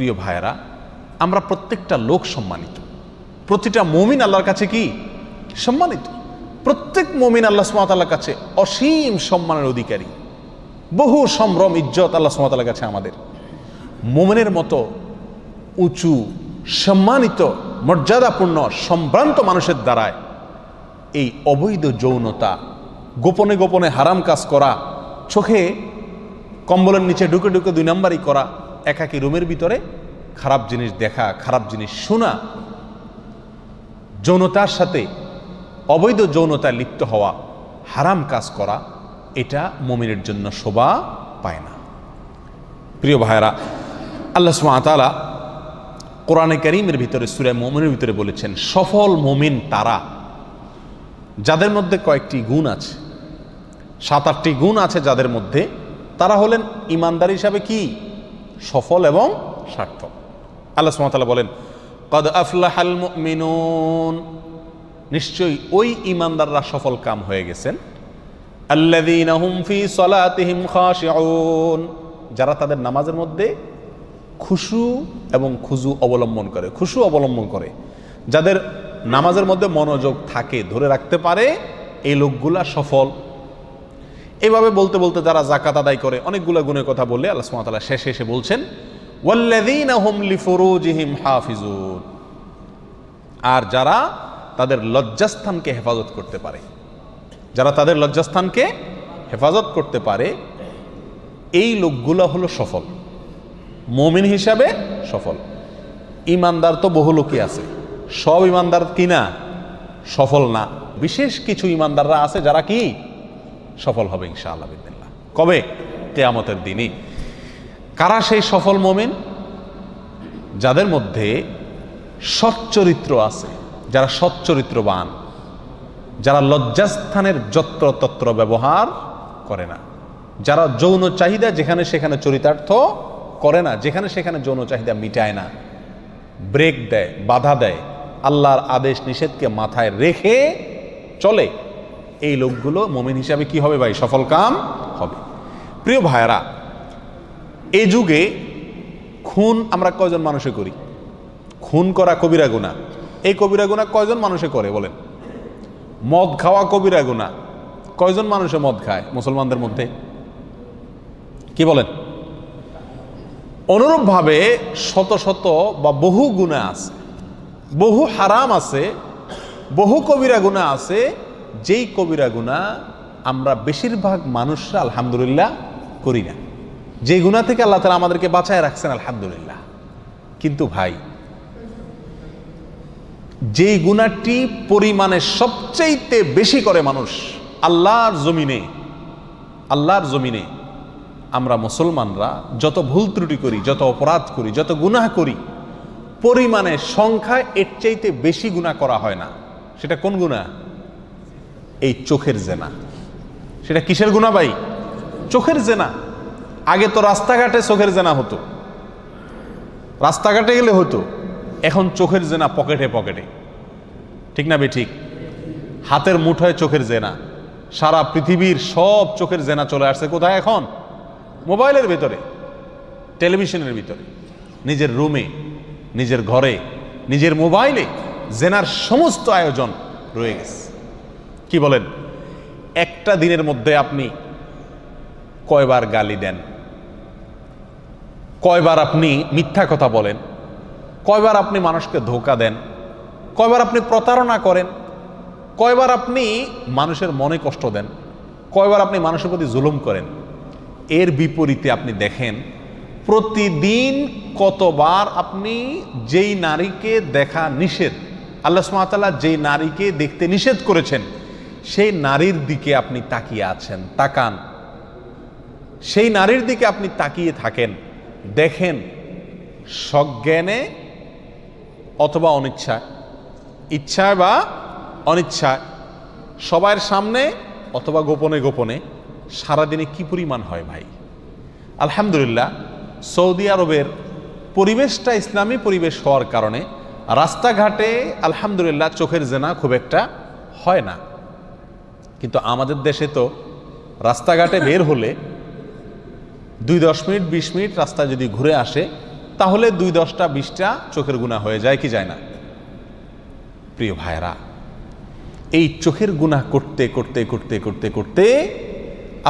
প্রিয় ভাইয়েরা আমরা প্রত্যেকটা লোক সম্মানিত প্রতিটা মমিন আল্লাহর কাছে কি সম্মানিত প্রত্যেক মমিন আল্লাহ সুমাতাল্লার কাছে অসীম সম্মানের অধিকারী বহু সম্ভ্রম ইজ্জত আল্লাহ সুমাতাল্লাহ কাছে আমাদের মোমেনের মতো উঁচু সম্মানিত মর্যাদাপূর্ণ সম্ভ্রান্ত মানুষের দ্বারায় এই অবৈধ যৌনতা গোপনে গোপনে হারাম কাজ করা চোখে কম্বলের নিচে ঢুকে ঢুকে দুই নাম্বারই করা একাকি রুমের ভিতরে খারাপ জিনিস দেখা খারাপ জিনিস শোনা যৌনতার সাথে অবৈধ যৌনতায় লিপ্ত হওয়া হারাম কাজ করা এটা মমিনের জন্য শোভা পায় না প্রিয় ভাইরা আল্লাহ সুমাতালা কোরআনে করিমের ভিতরে সুরে মমিনের ভিতরে বলেছেন সফল মমিন তারা যাদের মধ্যে কয়েকটি গুণ আছে সাত আটটি গুণ আছে যাদের মধ্যে তারা হলেন ইমানদার হিসাবে কি সফল এবং সার্থক আল্লাহ সুমতালা বলেন কদ আফলাহাল মিনুন নিশ্চয়ই ওই ইমানদাররা সফল কাম হয়ে গেছেন যারা তাদের নামাজের মধ্যে খুশু এবং খুজু অবলম্বন করে খুশু অবলম্বন করে যাদের নামাজের মধ্যে মনোযোগ থাকে ধরে রাখতে পারে এই লোকগুলা সফল এভাবে বলতে বলতে যারা জাকাত আদায় করে অনেকগুলো গুণের কথা বললে আল্লাহ সুমাতালা শেষে এসে বলছেন আর যারা তাদের লজ্জাস্থানকে হেফাজত করতে পারে যারা তাদের লজ্জাস্থানকে হেফাজত করতে পারে এই লোকগুলো হলো সফল মমিন হিসাবে সফল ইমানদার তো বহু লোকই আছে সব ইমানদার কিনা সফল না বিশেষ কিছু ইমানদাররা আছে যারা কি সফল হবে ইনশাআল্লাহ বিদিল্লা কবে কেয়ামতের দিনই কারা সেই সফল মোমেন যাদের মধ্যে সচ্চরিত্র আছে যারা সচ্চরিত্রবান যারা লজ্জাস্থানের যত্র তত্র ব্যবহার করে না যারা যৌন চাহিদা যেখানে সেখানে চরিতার্থ করে না যেখানে সেখানে যৌন চাহিদা মিটায় না ব্রেক দেয় বাধা দেয় আল্লাহর আদেশ নিষেধকে মাথায় রেখে চলে এই লোকগুলো মোমেন হিসাবে কি হবে ভাই সফল কাম হবে প্রিয় ভাইরা এই যুগে খুন আমরা কয়জন মানুষে করি খুন করা কবিরা গুণা এই কবিরা গুণা কয়জন মানুষে করে বলেন মদ খাওয়া কবিরা গুণা কয়জন মানুষে মদ খায় মুসলমানদের মধ্যে কি বলেন অনুরূপভাবে শত শত বা বহু গুণা আছে বহু হারাম আছে বহু কবিরা গুণা আছে যেই কবিরা গুণা আমরা বেশিরভাগ মানুষরা আলহামদুলিল্লাহ করি না যে গুণা থেকে আল্লাহ তালা আমাদেরকে বাঁচায় রাখছেন আলহামদুলিল্লাহ কিন্তু ভাই যেই গুণাটি পরিমাণে সবচেয়েতে বেশি করে মানুষ আল্লাহর জমিনে আল্লাহর জমিনে আমরা মুসলমানরা যত ভুল ত্রুটি করি যত অপরাধ করি যত গুণাহ করি পরিমাণে সংখ্যায় এর চাইতে বেশি গুণা করা হয় না সেটা কোন গুণা এই চোখের জেনা সেটা কিসের গুণা ভাই চোখের জেনা আগে তো রাস্তাঘাটে চোখের জেনা হতো রাস্তাঘাটে গেলে হতো এখন চোখের জেনা পকেটে পকেটে ঠিক না ঠিক হাতের মুঠোয় চোখের জেনা সারা পৃথিবীর সব চোখের জেনা চলে আসছে কোথায় এখন মোবাইলের ভেতরে টেলিভিশনের ভিতরে নিজের রুমে নিজের ঘরে নিজের মোবাইলে জেনার সমস্ত আয়োজন রয়ে গেছে কি বলেন একটা দিনের মধ্যে আপনি কয়বার গালি দেন কয়বার আপনি মিথ্যা কথা বলেন কয়বার আপনি মানুষকে ধোকা দেন কয়বার আপনি প্রতারণা করেন কয়বার আপনি মানুষের মনে কষ্ট দেন কয়বার আপনি মানুষের প্রতি জুলুম করেন এর বিপরীতে আপনি দেখেন প্রতিদিন কতবার আপনি যেই নারীকে দেখা নিষেধ আল্লাহ সুমাতাল্লাহ যেই নারীকে দেখতে নিষেধ করেছেন সেই নারীর দিকে আপনি তাকিয়ে আছেন তাকান সেই নারীর দিকে আপনি তাকিয়ে থাকেন দেখেন সজ্ঞানে অথবা অনিচ্ছায় ইচ্ছায় বা অনিচ্ছায় সবার সামনে অথবা গোপনে গোপনে সারাদিনে কি পরিমাণ হয় ভাই আলহামদুলিল্লাহ সৌদি আরবের পরিবেশটা ইসলামী পরিবেশ হওয়ার কারণে রাস্তাঘাটে আলহামদুলিল্লাহ চোখের জেনা খুব একটা হয় না কিন্তু আমাদের দেশে তো রাস্তাঘাটে বের হলে দুই দশ মিনিট বিশ মিনিট রাস্তা যদি ঘুরে আসে তাহলে দুই দশটা বিশটা চোখের গুণা হয়ে যায় কি যায় না প্রিয় ভাইরা এই চোখের গুণা করতে করতে করতে করতে করতে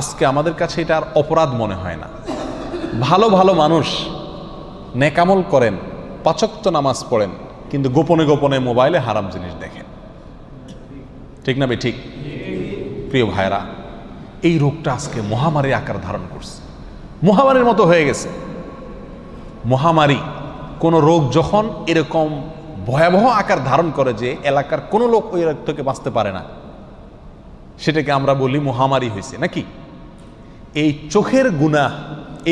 আজকে আমাদের কাছে এটা আর অপরাধ মনে হয় না ভালো ভালো মানুষ নেকামল করেন পাচক্ত নামাজ পড়েন কিন্তু গোপনে গোপনে মোবাইলে হারাম জিনিস দেখেন ঠিক না বে ঠিক প্রিয় ভাইরা এই রোগটা আজকে মহামারী আকার ধারণ করছে মহামারীর মতো হয়ে গেছে মহামারী কোন রোগ যখন এরকম ভয়াবহ আকার ধারণ করে যে এলাকার কোনো লোক ওই রোগ থেকে বাঁচতে পারে না সেটাকে আমরা বলি মহামারী হয়েছে নাকি এই চোখের গুনাহ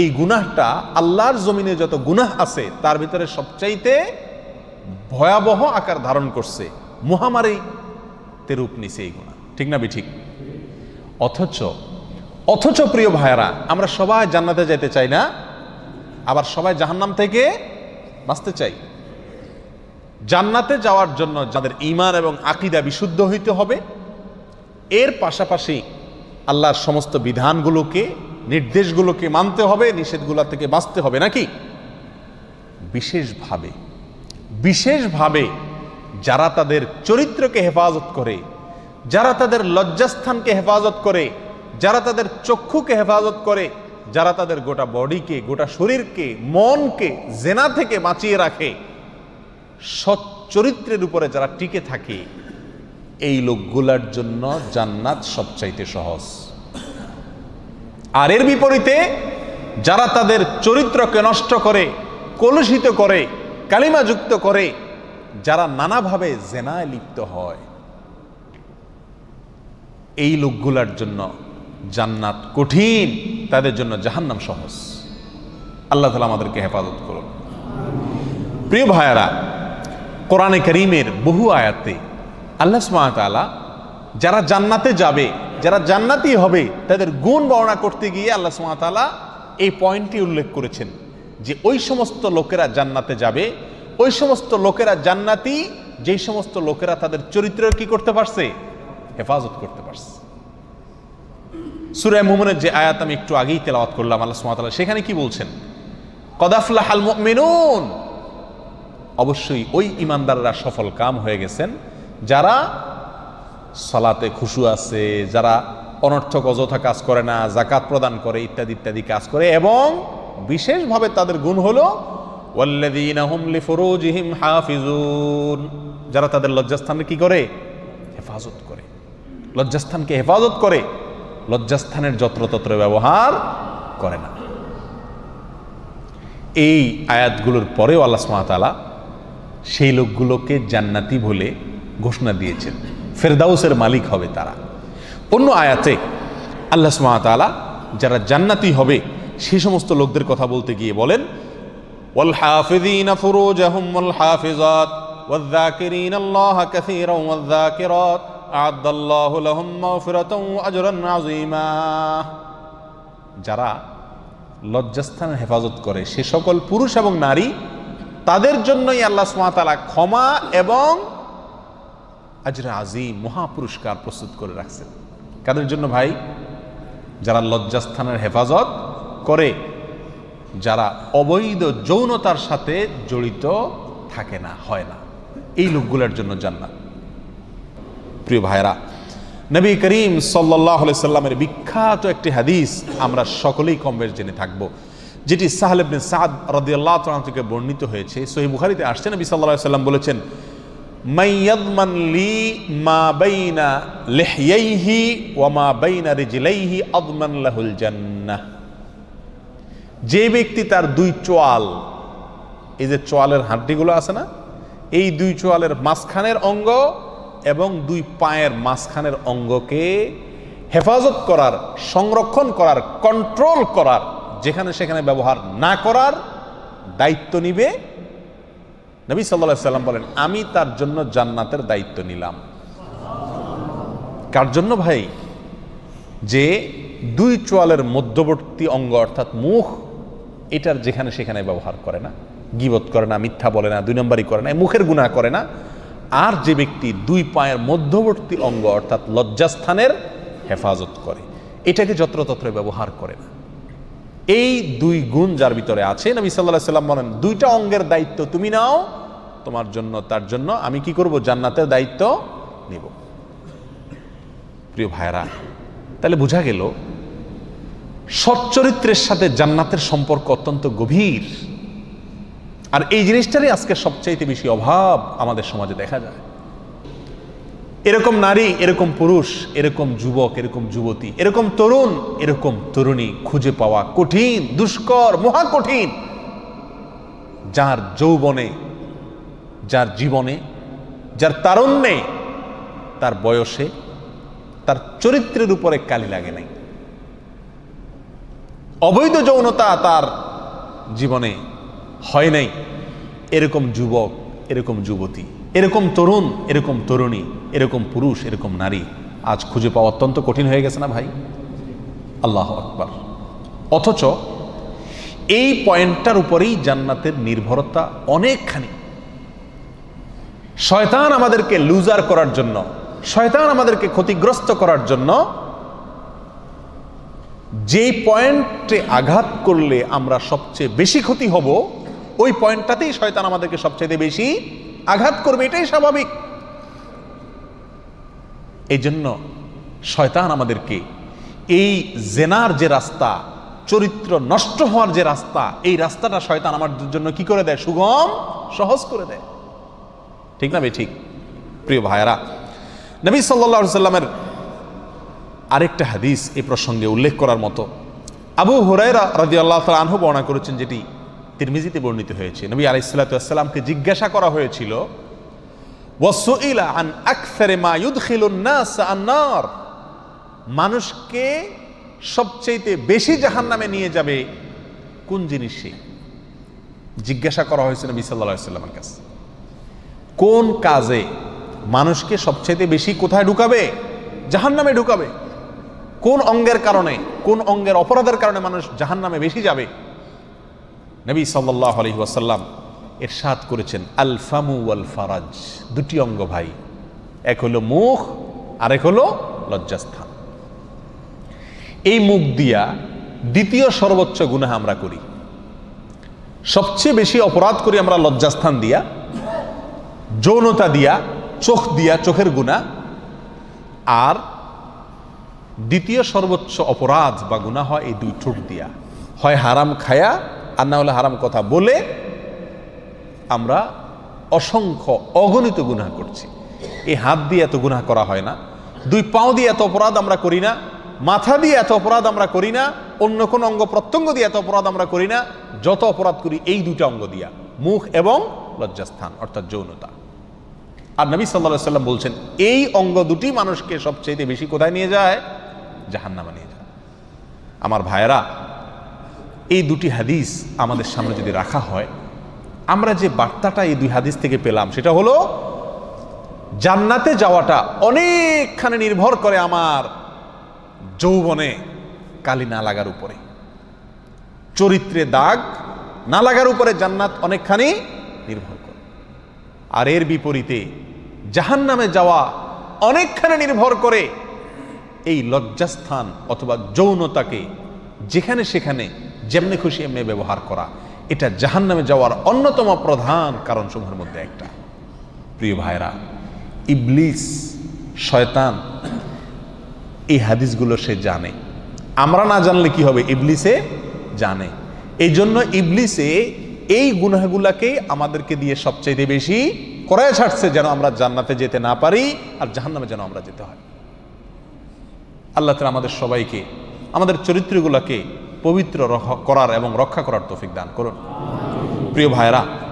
এই গুনাহটা আল্লাহর জমিনে যত গুনাহ আছে তার ভিতরে সবচাইতে ভয়াবহ আকার ধারণ করছে মহামারীতে রূপ নিছে এই গুণা ঠিক না বি ঠিক অথচ অথচ প্রিয় ভাইয়ারা আমরা সবাই জান্নাতে যেতে চাই না আবার সবাই জাহান্নাম থেকে বাঁচতে চাই জান্নাতে যাওয়ার জন্য যাদের ইমান এবং আকিদা বিশুদ্ধ হইতে হবে এর পাশাপাশি আল্লাহর সমস্ত বিধানগুলোকে নির্দেশগুলোকে মানতে হবে নিষেধগুলো থেকে বাঁচতে হবে নাকি বিশেষভাবে বিশেষভাবে যারা তাদের চরিত্রকে হেফাজত করে যারা তাদের লজ্জাস্থানকে হেফাজত করে যারা তাদের চক্ষুকে হেফাজত করে যারা তাদের গোটা বডিকে গোটা শরীরকে মনকে জেনা থেকে বাঁচিয়ে রাখে সৎ চরিত্রের উপরে যারা টিকে থাকে এই লোকগুলার জন্য জান্নাত সবচাইতে সহজ আর এর বিপরীতে যারা তাদের চরিত্রকে নষ্ট করে কলুষিত করে কালিমাযুক্ত করে যারা নানাভাবে জেনায় লিপ্ত হয় এই লোকগুলার জন্য জান্নাত কঠিন তাদের জন্য জাহান্নাম সহজ আল্লাহ তালা আমাদেরকে হেফাজত করুন প্রিয় ভাইয়ারা কোরআনে করিমের বহু আয়াতে আল্লাহ সুমাতালা যারা জান্নাতে যাবে যারা জান্নাতি হবে তাদের গুণ বর্ণনা করতে গিয়ে আল্লাহ সুমাতালা এই পয়েন্টটি উল্লেখ করেছেন যে ওই সমস্ত লোকেরা জান্নাতে যাবে ওই সমস্ত লোকেরা জান্নাতি যেই সমস্ত লোকেরা তাদের চরিত্র কি করতে পারছে হেফাজত করতে পারছে সুরায় মোমনের যে আয়াত আমি একটু আগেই তেলাওয়াত করলাম আল্লাহ সুমাতাল্লাহ সেখানে কি বলছেন কদাফলা হাল মেনুন অবশ্যই ওই ইমানদাররা সফল কাম হয়ে গেছেন যারা সলাতে খুশু আছে যারা অনর্থক অযথা কাজ করে না জাকাত প্রদান করে ইত্যাদি ইত্যাদি কাজ করে এবং বিশেষভাবে তাদের গুণ হল যারা তাদের লজ্জাস্থানে কি করে হেফাজত লজ্জাস্থানকে হেফাজত করে লজ্জাস্থানের যত্রতত্র ব্যবহার করে না এই আয়াতগুলোর পরেও আল্লাহ সুমাতালা সেই লোকগুলোকে জান্নাতি বলে ঘোষণা দিয়েছেন ফেরদাউসের মালিক হবে তারা অন্য আয়াতে আল্লাহ সুমাতালা যারা জান্নাতি হবে সে সমস্ত লোকদের কথা বলতে গিয়ে বলেন ওয়াল হাফিজিন ফুরুজাহুম আজরান যারা লজ্জাস্থানের হেফাজত করে সে সকল পুরুষ এবং নারী তাদের জন্যই আল্লাহ সুমাতালা ক্ষমা এবং আজরা আজিম মহা পুরস্কার প্রস্তুত করে রাখছেন কাদের জন্য ভাই যারা লজ্জাস্থানের হেফাজত করে যারা অবৈধ যৌনতার সাথে জড়িত থাকে না হয় না এই লোকগুলোর জন্য জান্নাত সুপ্রিয় ভাইরা নবী করিম সাল্লাহ সাল্লামের বিখ্যাত একটি হাদিস আমরা সকলেই কমবেশ জেনে থাকবো যেটি সাহল সাদ রদিয়াল্লাহ তাআলা থেকে বর্ণিত হয়েছে সহি বুখারীতে আসছে নবী সাল্লাল্লাহু সাল্লাম বলেছেন যে ব্যক্তি তার দুই চোয়াল এই যে চোয়ালের হাড্ডিগুলো আছে না এই দুই চোয়ালের মাঝখানের অঙ্গ এবং দুই পায়ের মাঝখানের অঙ্গকে হেফাজত করার সংরক্ষণ করার কন্ট্রোল করার যেখানে সেখানে ব্যবহার না করার দায়িত্ব নিবে নবী সাল্লা সাল্লাম বলেন আমি তার জন্য জান্নাতের দায়িত্ব নিলাম কার জন্য ভাই যে দুই চোয়ালের মধ্যবর্তী অঙ্গ অর্থাৎ মুখ এটার যেখানে সেখানে ব্যবহার করে না গিবত করে না মিথ্যা বলে না দুই নম্বরই করে না মুখের গুণা করে না আর যে ব্যক্তি দুই পায়ের মধ্যবর্তী অঙ্গ অর্থাৎ লজ্জাস্থানের হেফাজত করে এটাকে যত্রতত্র ব্যবহার করে না এই দুই গুণ যার ভিতরে আছে নবী সাল্লাহ সাল্লাম বলেন দুইটা অঙ্গের দায়িত্ব তুমি নাও তোমার জন্য তার জন্য আমি কি করব জান্নাতের দায়িত্ব নেব প্রিয় ভাইরা তাহলে বোঝা গেল সচ্চরিত্রের সাথে জান্নাতের সম্পর্ক অত্যন্ত গভীর আর এই জিনিসটারই আজকে সবচাইতে বেশি অভাব আমাদের সমাজে দেখা যায় এরকম নারী এরকম পুরুষ এরকম যুবক এরকম যুবতী এরকম তরুণ এরকম তরুণী খুঁজে পাওয়া কঠিন দুষ্কর মহা কঠিন যার যৌবনে যার জীবনে যার তারুণ্যে তার বয়সে তার চরিত্রের উপরে কালি লাগে নাই অবৈধ যৌনতা তার জীবনে হয় নাই এরকম যুবক এরকম যুবতী এরকম তরুণ এরকম তরুণী এরকম পুরুষ এরকম নারী আজ খুঁজে পাওয়া অত্যন্ত কঠিন হয়ে গেছে না ভাই আল্লাহ আকবার অথচ এই পয়েন্টটার উপরেই জান্নাতের নির্ভরতা অনেকখানি শয়তান আমাদেরকে লুজার করার জন্য শয়তান আমাদেরকে ক্ষতিগ্রস্ত করার জন্য যেই পয়েন্টে আঘাত করলে আমরা সবচেয়ে বেশি ক্ষতি হব ওই পয়েন্টটাতেই শয়তান আমাদেরকে সবচেয়ে বেশি আঘাত করবে এটাই স্বাভাবিক এই জন্য শয়তান আমাদেরকে এই জেনার যে রাস্তা চরিত্র নষ্ট হওয়ার যে রাস্তা এই রাস্তাটা শয়তান আমাদের জন্য কি করে দেয় সুগম সহজ করে দেয় ঠিক না বে ঠিক প্রিয় ভাইয়ারা নবী সাল্লাহামের আরেকটা হাদিস এ প্রসঙ্গে উল্লেখ করার মতো আবু হুরাইরা রাজি আল্লাহ তাল আনহু বর্ণনা করেছেন যেটি তিরমিজিতে বর্ণিত হয়েছে নবী আলাইসালামকে জিজ্ঞাসা করা হয়েছিল মানুষকে সবচেয়ে বেশি জাহান নামে নিয়ে যাবে কোন জিনিস জিজ্ঞাসা করা হয়েছে নবী সাল্লা কাছে কোন কাজে মানুষকে সবচেয়ে বেশি কোথায় ঢুকাবে জাহান নামে ঢুকাবে কোন অঙ্গের কারণে কোন অঙ্গের অপরাধের কারণে মানুষ জাহান নামে বেশি যাবে নবী সাল্লাহ আলহি এর সাত করেছেন আলফামু আল ফারাজ দুটি অঙ্গ ভাই এক হলো মুখ আর এক হলো লজ্জাস্থান এই মুখ দিয়া দ্বিতীয় সর্বোচ্চ গুনাহ আমরা করি সবচেয়ে বেশি অপরাধ করি আমরা লজ্জাস্থান দিয়া যৌনতা দিয়া চোখ দিয়া চোখের গুণা আর দ্বিতীয় সর্বোচ্চ অপরাধ বা গুণা হয় এই দুই ঠোঁট দিয়া হয় হারাম খায়া আর না হলে হারাম কথা বলে আমরা অসংখ্য অগণিত গুনাহ করছি এই হাত দিয়ে এত গুনাহ করা হয় না দুই পাও দিয়ে এত অপরাধ আমরা করি না মাথা দিয়ে এত অপরাধ আমরা করি না অন্য কোনো অঙ্গ প্রত্যঙ্গ দিয়ে এত অপরাধ আমরা করি না যত অপরাধ করি এই দুইটা অঙ্গ দিয়া মুখ এবং লজ্জাস্থান অর্থাৎ যৌনতা আর নবী সাল্লা সাল্লাম বলছেন এই অঙ্গ দুটি মানুষকে সবচেয়ে বেশি কোথায় নিয়ে যায় জাহান্নামা নিয়ে যায় আমার ভাইয়েরা এই দুটি হাদিস আমাদের সামনে যদি রাখা হয় আমরা যে বার্তাটা এই দুই হাদিস থেকে পেলাম সেটা হলো জান্নাতে যাওয়াটা অনেকখানে নির্ভর করে আমার যৌবনে কালি না লাগার উপরে চরিত্রে দাগ না লাগার উপরে জান্নাত অনেকখানি নির্ভর করে আর এর বিপরীতে জাহান নামে যাওয়া অনেকখানে নির্ভর করে এই লজ্জাস্থান অথবা যৌনতাকে যেখানে সেখানে যেমনি খুশি এমনি ব্যবহার করা এটা জাহান নামে যাওয়ার অন্যতম প্রধান কারণ সমূহের মধ্যে একটা প্রিয় ভাইরা ইবলিস শয়তান এই হাদিসগুলো সে জানে আমরা না জানলে কি হবে ইবলিসে জানে এই জন্য ইবলিসে এই গুনাগুলাকেই আমাদেরকে দিয়ে সবচেয়ে বেশি করায় ছাড়ছে যেন আমরা জান্নাতে যেতে না পারি আর জাহান্নামে যেন আমরা যেতে হয় আল্লাহ তালা আমাদের সবাইকে আমাদের চরিত্রগুলোকে পবিত্র করার এবং রক্ষা করার তৌফিক দান করুন প্রিয় ভাইরা